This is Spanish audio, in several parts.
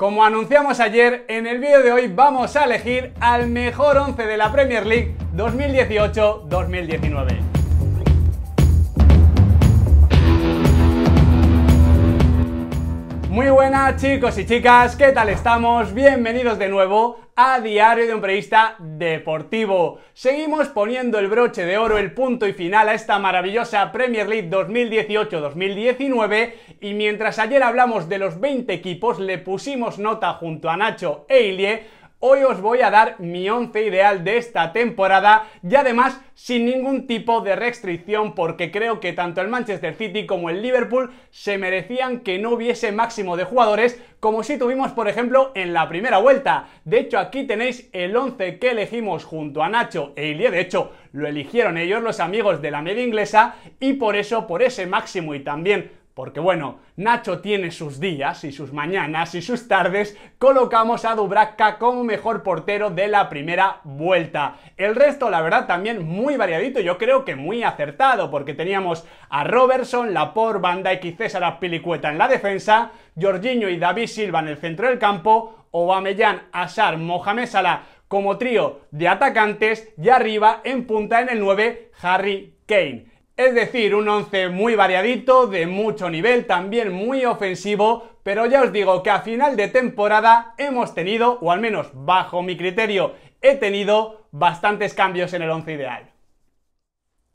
Como anunciamos ayer, en el vídeo de hoy vamos a elegir al mejor 11 de la Premier League 2018-2019. Muy buenas chicos y chicas, ¿qué tal estamos? Bienvenidos de nuevo a Diario de un Periodista Deportivo. Seguimos poniendo el broche de oro, el punto y final a esta maravillosa Premier League 2018-2019 y mientras ayer hablamos de los 20 equipos, le pusimos nota junto a Nacho e Ilie Hoy os voy a dar mi once ideal de esta temporada y además sin ningún tipo de restricción porque creo que tanto el Manchester City como el Liverpool se merecían que no hubiese máximo de jugadores como si tuvimos por ejemplo en la primera vuelta. De hecho aquí tenéis el once que elegimos junto a Nacho e Ilie, de hecho lo eligieron ellos los amigos de la media inglesa y por eso por ese máximo y también porque bueno, Nacho tiene sus días y sus mañanas y sus tardes, colocamos a Dubravka como mejor portero de la primera vuelta. El resto, la verdad, también muy variadito, yo creo que muy acertado, porque teníamos a Robertson, Laporte, Banda Dijk y César Pilicueta en la defensa, Jorginho y David Silva en el centro del campo, Obamellán, Asar, Mohamed Salah como trío de atacantes y arriba en punta en el 9 Harry Kane. Es decir, un 11 muy variadito, de mucho nivel, también muy ofensivo, pero ya os digo que a final de temporada hemos tenido, o al menos bajo mi criterio, he tenido bastantes cambios en el 11 ideal.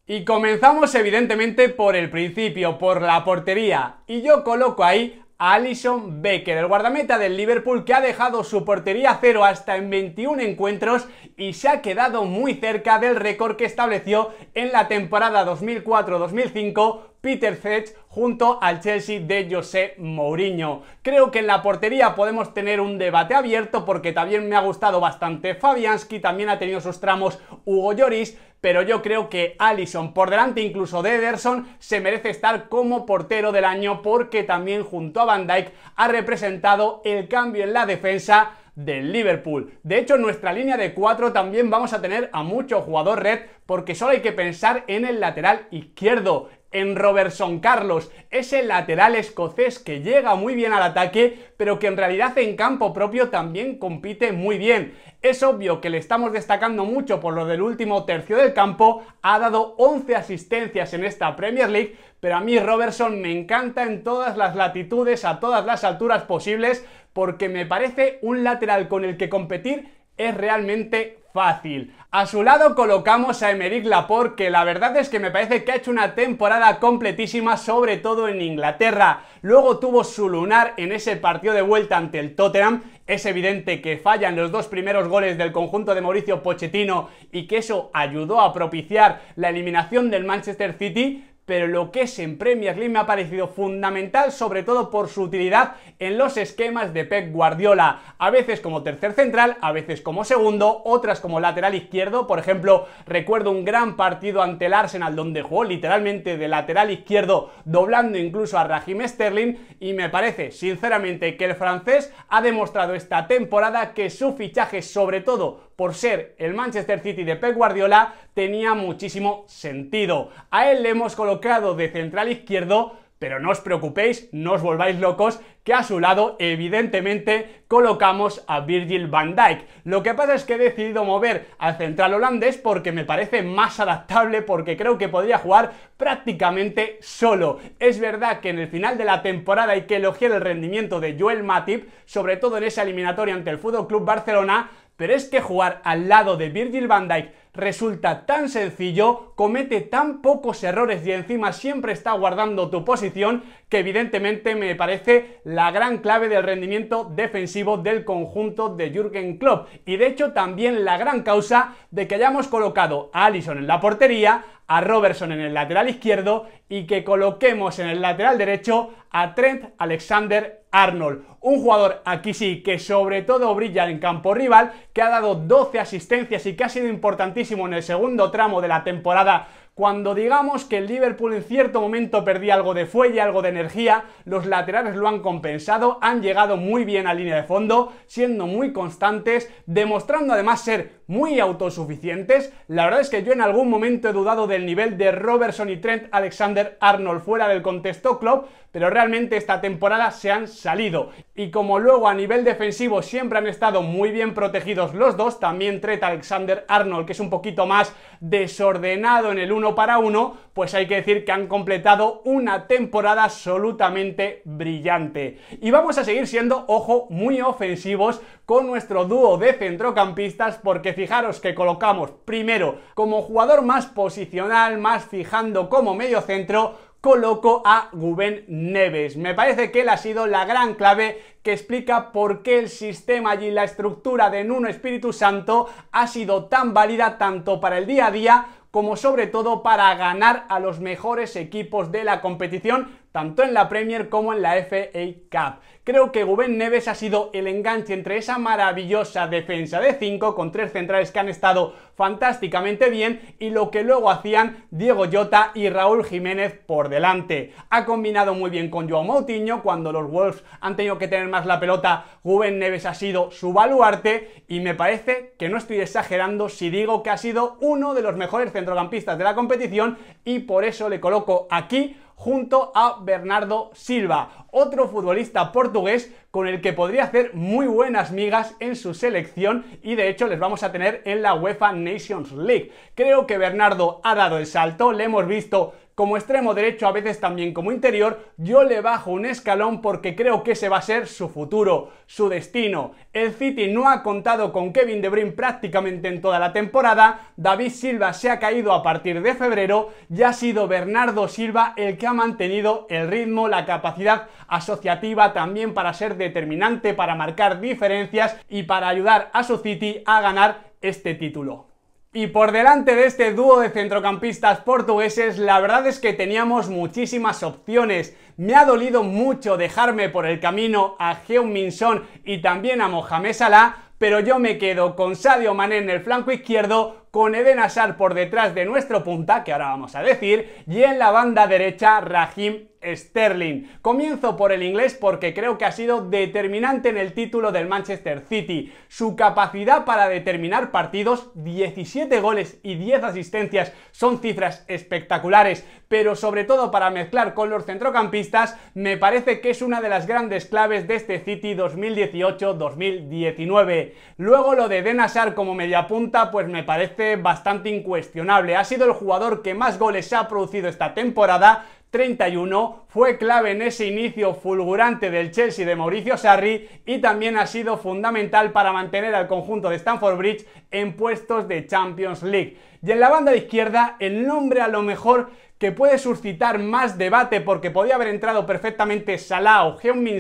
Y comenzamos evidentemente por el principio, por la portería, y yo coloco ahí Alison Becker, el guardameta del Liverpool que ha dejado su portería cero hasta en 21 encuentros y se ha quedado muy cerca del récord que estableció en la temporada 2004-2005 Peter Cech junto al Chelsea de José Mourinho. Creo que en la portería podemos tener un debate abierto porque también me ha gustado bastante Fabianski, también ha tenido sus tramos Hugo Lloris, pero yo creo que Allison, por delante incluso de Ederson, se merece estar como portero del año porque también junto a Van Dijk ha representado el cambio en la defensa del Liverpool. De hecho, en nuestra línea de 4 también vamos a tener a mucho jugador red porque solo hay que pensar en el lateral izquierdo, en Robertson Carlos, ese lateral escocés que llega muy bien al ataque, pero que en realidad en campo propio también compite muy bien. Es obvio que le estamos destacando mucho por lo del último tercio del campo, ha dado 11 asistencias en esta Premier League, pero a mí Robertson me encanta en todas las latitudes, a todas las alturas posibles, porque me parece un lateral con el que competir es realmente fácil. A su lado colocamos a Emerick Laporte, que la verdad es que me parece que ha hecho una temporada completísima, sobre todo en Inglaterra. Luego tuvo su lunar en ese partido de vuelta ante el Tottenham. Es evidente que fallan los dos primeros goles del conjunto de Mauricio Pochettino y que eso ayudó a propiciar la eliminación del Manchester City, pero lo que es en Premier League me ha parecido fundamental, sobre todo por su utilidad en los esquemas de Pep Guardiola, a veces como tercer central, a veces como segundo, otras como lateral izquierdo, por ejemplo, recuerdo un gran partido ante el Arsenal donde jugó literalmente de lateral izquierdo, doblando incluso a Raheem Sterling, y me parece sinceramente que el francés ha demostrado esta temporada que su fichaje, sobre todo por ser el Manchester City de Pep Guardiola, tenía muchísimo sentido. A él le hemos colocado de central izquierdo pero no os preocupéis, no os volváis locos, que a su lado, evidentemente, colocamos a Virgil van Dijk. Lo que pasa es que he decidido mover al central holandés porque me parece más adaptable, porque creo que podría jugar prácticamente solo. Es verdad que en el final de la temporada hay que elogiar el rendimiento de Joel Matip, sobre todo en esa eliminatoria ante el Fútbol Club Barcelona, pero es que jugar al lado de Virgil van Dijk resulta tan sencillo, comete tan pocos errores y encima siempre está guardando tu posición evidentemente me parece la gran clave del rendimiento defensivo del conjunto de Jürgen Klopp y de hecho también la gran causa de que hayamos colocado a Allison en la portería, a Robertson en el lateral izquierdo y que coloquemos en el lateral derecho a Trent Alexander Arnold. Un jugador aquí sí que sobre todo brilla en campo rival, que ha dado 12 asistencias y que ha sido importantísimo en el segundo tramo de la temporada cuando digamos que el Liverpool en cierto momento perdía algo de fuelle, algo de energía, los laterales lo han compensado, han llegado muy bien a línea de fondo, siendo muy constantes, demostrando además ser muy autosuficientes. La verdad es que yo en algún momento he dudado del nivel de Robertson y Trent Alexander Arnold fuera del contexto club, pero realmente esta temporada se han salido. Y como luego a nivel defensivo siempre han estado muy bien protegidos los dos, también Trent Alexander Arnold, que es un poquito más desordenado en el uno para uno, pues hay que decir que han completado una temporada absolutamente brillante. Y vamos a seguir siendo, ojo, muy ofensivos con nuestro dúo de centrocampistas porque fijaros que colocamos primero como jugador más posicional, más fijando como medio centro, coloco a Gubén Neves. Me parece que él ha sido la gran clave que explica por qué el sistema y la estructura de Nuno Espíritu Santo ha sido tan válida tanto para el día a día como sobre todo para ganar a los mejores equipos de la competición, tanto en la Premier como en la FA Cup. Creo que Gubén Neves ha sido el enganche entre esa maravillosa defensa de 5 con tres centrales que han estado fantásticamente bien y lo que luego hacían Diego Llota y Raúl Jiménez por delante. Ha combinado muy bien con Joao Moutinho cuando los Wolves han tenido que tener más la pelota, Gubén Neves ha sido su baluarte y me parece que no estoy exagerando si digo que ha sido uno de los mejores centrocampistas de la competición y por eso le coloco aquí junto a Bernardo Silva, otro futbolista portugués con el que podría hacer muy buenas migas en su selección y de hecho les vamos a tener en la UEFA Nations League. Creo que Bernardo ha dado el salto, le hemos visto como extremo derecho, a veces también como interior, yo le bajo un escalón porque creo que ese va a ser su futuro, su destino. El City no ha contado con Kevin De Bruyne prácticamente en toda la temporada, David Silva se ha caído a partir de febrero y ha sido Bernardo Silva el que ha mantenido el ritmo, la capacidad asociativa también para ser determinante, para marcar diferencias y para ayudar a su City a ganar este título. Y por delante de este dúo de centrocampistas portugueses, la verdad es que teníamos muchísimas opciones. Me ha dolido mucho dejarme por el camino a Heung-Min Son y también a Mohamed Salah, pero yo me quedo con Sadio Mané en el flanco izquierdo, con Eden Hazard por detrás de nuestro punta, que ahora vamos a decir, y en la banda derecha Rahim Sterling. Comienzo por el inglés porque creo que ha sido determinante en el título del Manchester City. Su capacidad para determinar partidos, 17 goles y 10 asistencias, son cifras espectaculares, pero sobre todo para mezclar con los centrocampistas, me parece que es una de las grandes claves de este City 2018-2019. Luego lo de Hazard como mediapunta, pues me parece bastante incuestionable. Ha sido el jugador que más goles ha producido esta temporada, 31, fue clave en ese inicio fulgurante del Chelsea de Mauricio Sarri y también ha sido fundamental para mantener al conjunto de Stamford Bridge en puestos de Champions League. Y en la banda izquierda, el nombre a lo mejor que puede suscitar más debate porque podía haber entrado perfectamente Salah o Heung-Min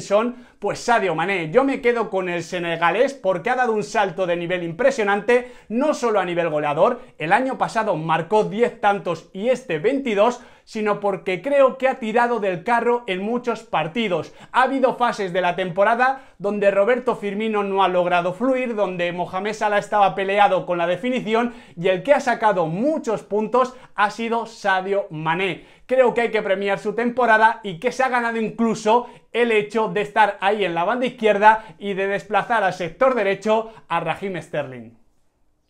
pues Sadio Mané. Yo me quedo con el senegalés porque ha dado un salto de nivel impresionante, no solo a nivel goleador, el año pasado marcó 10 tantos y este 22, sino porque creo que ha tirado del carro en muchos partidos. Ha habido fases de la temporada donde Roberto Firmino no ha logrado fluir, donde Mohamed Salah estaba peleado con la definición y el que ha sacado muchos puntos ha sido Sadio Mané creo que hay que premiar su temporada y que se ha ganado incluso el hecho de estar ahí en la banda izquierda y de desplazar al sector derecho a Raheem Sterling.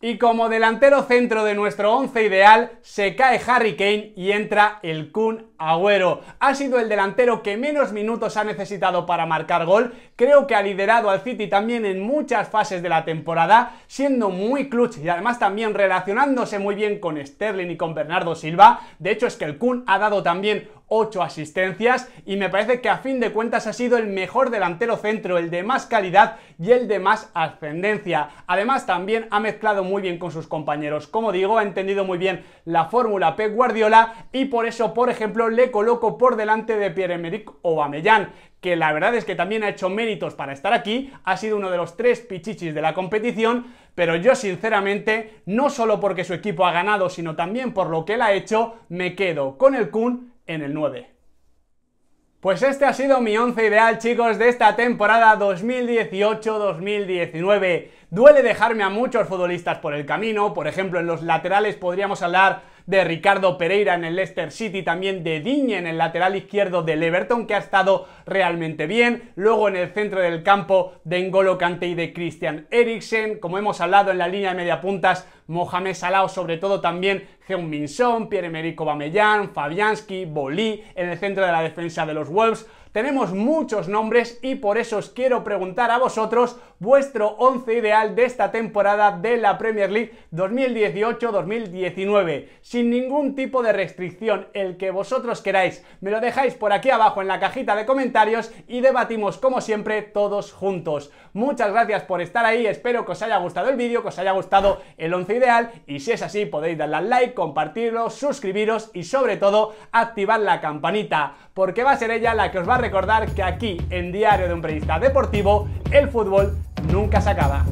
Y como delantero centro de nuestro once ideal, se cae Harry Kane y entra el Kun Agüero ha sido el delantero que menos minutos ha necesitado para marcar gol. Creo que ha liderado al City también en muchas fases de la temporada, siendo muy clutch y además también relacionándose muy bien con Sterling y con Bernardo Silva. De hecho, es que el Kun ha dado también 8 asistencias y me parece que a fin de cuentas ha sido el mejor delantero centro, el de más calidad y el de más ascendencia. Además también ha mezclado muy bien con sus compañeros. Como digo, ha entendido muy bien la fórmula Pep Guardiola y por eso, por ejemplo, le coloco por delante de Pierre-Emerick Aubameyang, que la verdad es que también ha hecho méritos para estar aquí, ha sido uno de los tres pichichis de la competición, pero yo sinceramente, no solo porque su equipo ha ganado, sino también por lo que él ha hecho, me quedo con el Kun en el 9. Pues este ha sido mi once ideal, chicos, de esta temporada 2018-2019. Duele dejarme a muchos futbolistas por el camino, por ejemplo, en los laterales podríamos hablar de Ricardo Pereira en el Leicester City, también de Digne en el lateral izquierdo del Everton, que ha estado realmente bien. Luego en el centro del campo de Engolo Cante y de Christian Eriksen. Como hemos hablado en la línea de puntas, Mohamed Salah, sobre todo también Heung-Min Pierre-Emerick Aubameyang, Fabianski, Bolí, en el centro de la defensa de los Wolves, tenemos muchos nombres y por eso os quiero preguntar a vosotros vuestro 11 ideal de esta temporada de la Premier League 2018-2019. Sin ningún tipo de restricción, el que vosotros queráis. Me lo dejáis por aquí abajo en la cajita de comentarios y debatimos como siempre todos juntos. Muchas gracias por estar ahí, espero que os haya gustado el vídeo, que os haya gustado el 11 ideal y si es así podéis darle al like, compartirlo, suscribiros y sobre todo activar la campanita porque va a ser ella la que os va a recordar que aquí, en Diario de un Periodista Deportivo, el fútbol nunca se acaba.